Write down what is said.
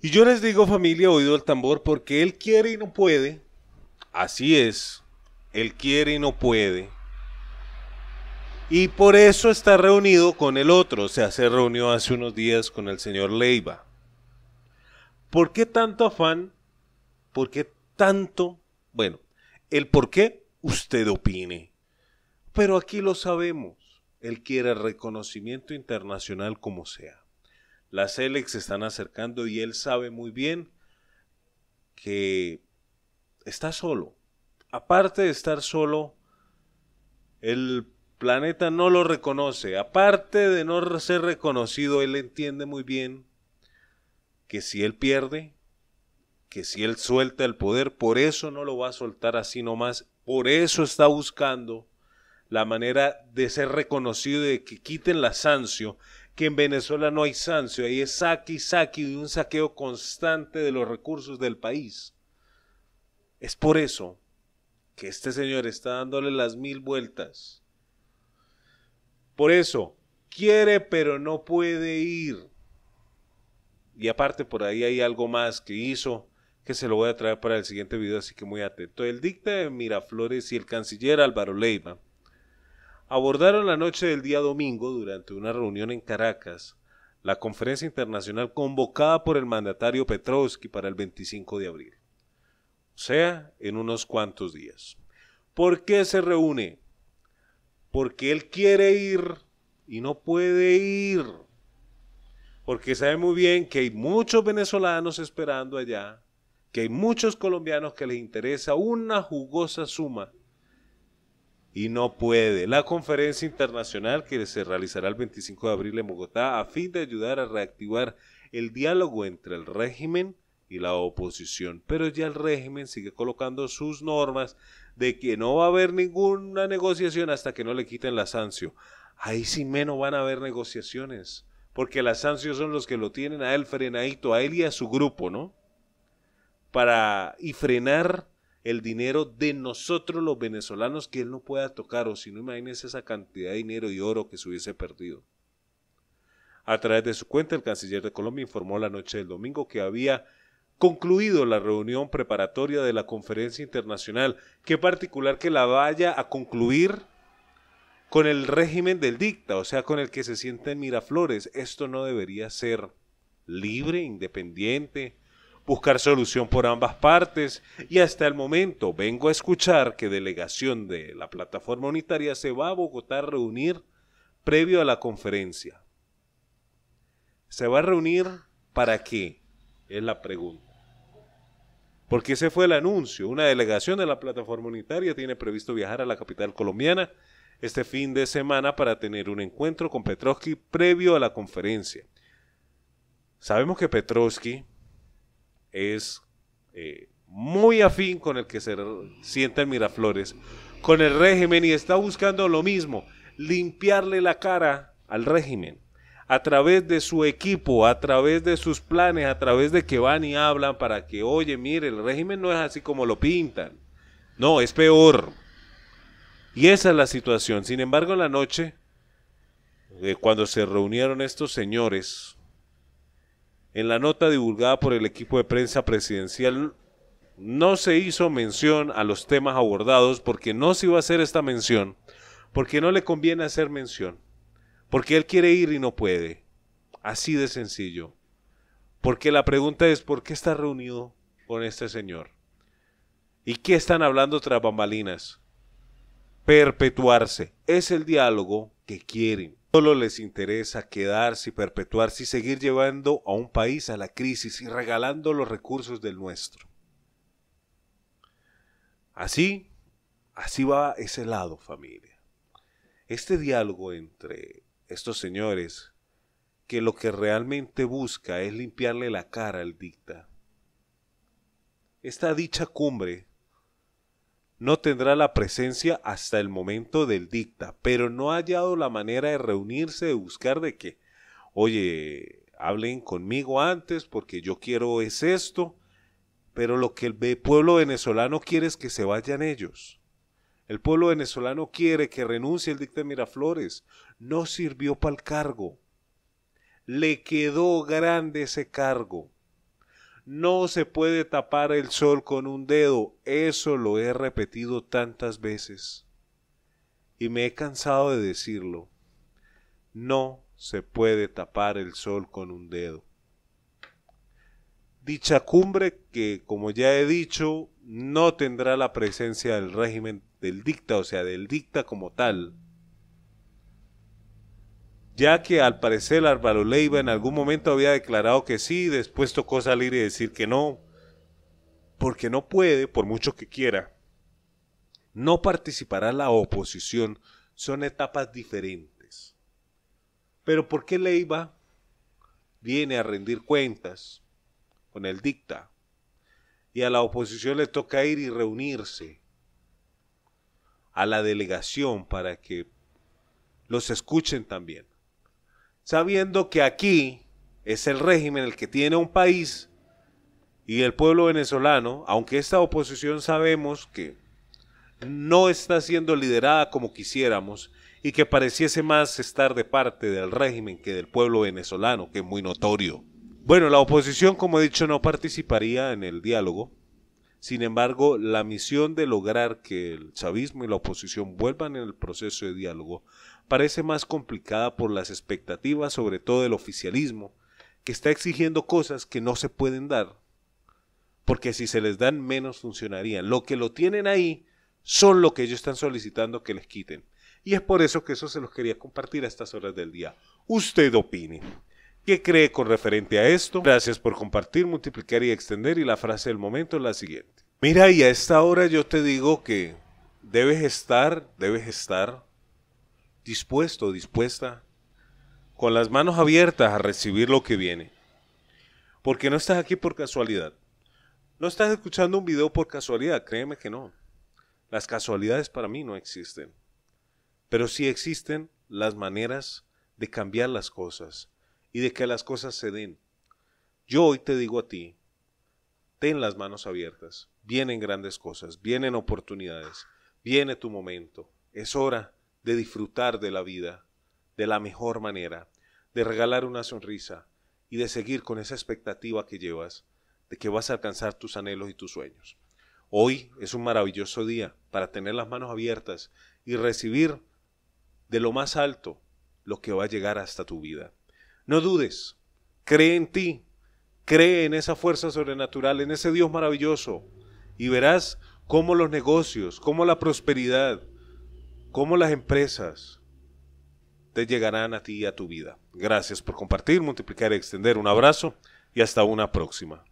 Y yo les digo familia, oído el tambor, porque él quiere y no puede. Así es, él quiere y no puede. Y por eso está reunido con el otro, o sea, se reunió hace unos días con el señor Leiva. ¿Por qué tanto afán? ¿Por qué tanto? Bueno, el por qué usted opine. Pero aquí lo sabemos, él quiere reconocimiento internacional como sea. Las Selex se están acercando y él sabe muy bien que está solo. Aparte de estar solo, el planeta no lo reconoce. Aparte de no ser reconocido, él entiende muy bien que si él pierde, que si él suelta el poder, por eso no lo va a soltar así nomás. Por eso está buscando la manera de ser reconocido y de que quiten la sanción que en Venezuela no hay sancio, ahí es saque y saque y un saqueo constante de los recursos del país. Es por eso que este señor está dándole las mil vueltas. Por eso, quiere pero no puede ir. Y aparte por ahí hay algo más que hizo que se lo voy a traer para el siguiente video, así que muy atento. El dicta de Miraflores y el canciller Álvaro Leiva abordaron la noche del día domingo durante una reunión en Caracas la conferencia internacional convocada por el mandatario Petrovsky para el 25 de abril, o sea, en unos cuantos días. ¿Por qué se reúne? Porque él quiere ir y no puede ir, porque sabe muy bien que hay muchos venezolanos esperando allá, que hay muchos colombianos que les interesa una jugosa suma y no puede. La conferencia internacional que se realizará el 25 de abril en Bogotá a fin de ayudar a reactivar el diálogo entre el régimen y la oposición. Pero ya el régimen sigue colocando sus normas de que no va a haber ninguna negociación hasta que no le quiten la sanción. Ahí sí menos van a haber negociaciones, porque las sanciones son los que lo tienen a él frenadito, a él y a su grupo, ¿no? Para y frenar el dinero de nosotros los venezolanos que él no pueda tocar, o si no, imagínense esa cantidad de dinero y oro que se hubiese perdido. A través de su cuenta, el canciller de Colombia informó la noche del domingo que había concluido la reunión preparatoria de la conferencia internacional, que particular que la vaya a concluir con el régimen del dicta, o sea, con el que se siente en Miraflores. Esto no debería ser libre, independiente, buscar solución por ambas partes y hasta el momento vengo a escuchar que delegación de la plataforma unitaria se va a Bogotá a reunir previo a la conferencia. ¿Se va a reunir para qué? Es la pregunta. Porque ese fue el anuncio. Una delegación de la plataforma unitaria tiene previsto viajar a la capital colombiana este fin de semana para tener un encuentro con Petrovsky previo a la conferencia. Sabemos que Petrovsky es eh, muy afín con el que se sienta Miraflores, con el régimen y está buscando lo mismo, limpiarle la cara al régimen a través de su equipo, a través de sus planes, a través de que van y hablan para que, oye, mire, el régimen no es así como lo pintan. No, es peor. Y esa es la situación. Sin embargo, en la noche, eh, cuando se reunieron estos señores, en la nota divulgada por el equipo de prensa presidencial no se hizo mención a los temas abordados porque no se iba a hacer esta mención, porque no le conviene hacer mención, porque él quiere ir y no puede. Así de sencillo. Porque la pregunta es, ¿por qué está reunido con este señor? ¿Y qué están hablando tras bambalinas? Perpetuarse. Es el diálogo que quieren. Solo les interesa quedarse y perpetuarse y seguir llevando a un país a la crisis y regalando los recursos del nuestro. Así, así va ese lado, familia. Este diálogo entre estos señores, que lo que realmente busca es limpiarle la cara al dicta. Esta dicha cumbre no tendrá la presencia hasta el momento del dicta, pero no ha hallado la manera de reunirse, de buscar de que, oye, hablen conmigo antes porque yo quiero es esto, pero lo que el pueblo venezolano quiere es que se vayan ellos. El pueblo venezolano quiere que renuncie el dicta de Miraflores. No sirvió para el cargo. Le quedó grande ese cargo. No se puede tapar el sol con un dedo, eso lo he repetido tantas veces. Y me he cansado de decirlo. No se puede tapar el sol con un dedo. Dicha cumbre que, como ya he dicho, no tendrá la presencia del régimen del dicta, o sea, del dicta como tal, ya que al parecer Álvaro Leiva en algún momento había declarado que sí, después tocó salir y decir que no, porque no puede, por mucho que quiera. No participará la oposición, son etapas diferentes. Pero ¿por qué Leiva viene a rendir cuentas con el dicta? Y a la oposición le toca ir y reunirse a la delegación para que los escuchen también sabiendo que aquí es el régimen el que tiene un país y el pueblo venezolano, aunque esta oposición sabemos que no está siendo liderada como quisiéramos y que pareciese más estar de parte del régimen que del pueblo venezolano, que es muy notorio. Bueno, la oposición, como he dicho, no participaría en el diálogo. Sin embargo, la misión de lograr que el chavismo y la oposición vuelvan en el proceso de diálogo parece más complicada por las expectativas, sobre todo del oficialismo, que está exigiendo cosas que no se pueden dar, porque si se les dan menos funcionarían. Lo que lo tienen ahí son lo que ellos están solicitando que les quiten. Y es por eso que eso se los quería compartir a estas horas del día. Usted opine. ¿Qué cree con referente a esto? Gracias por compartir, multiplicar y extender. Y la frase del momento es la siguiente. Mira, y a esta hora yo te digo que debes estar, debes estar dispuesto, dispuesta, con las manos abiertas a recibir lo que viene. Porque no estás aquí por casualidad. No estás escuchando un video por casualidad, créeme que no. Las casualidades para mí no existen. Pero sí existen las maneras de cambiar las cosas y de que las cosas se den. Yo hoy te digo a ti, ten las manos abiertas, vienen grandes cosas, vienen oportunidades, viene tu momento, es hora de disfrutar de la vida de la mejor manera, de regalar una sonrisa y de seguir con esa expectativa que llevas de que vas a alcanzar tus anhelos y tus sueños. Hoy es un maravilloso día para tener las manos abiertas y recibir de lo más alto lo que va a llegar hasta tu vida. No dudes, cree en ti, cree en esa fuerza sobrenatural, en ese Dios maravilloso, y verás cómo los negocios, cómo la prosperidad, cómo las empresas te llegarán a ti y a tu vida. Gracias por compartir, multiplicar y extender. Un abrazo y hasta una próxima.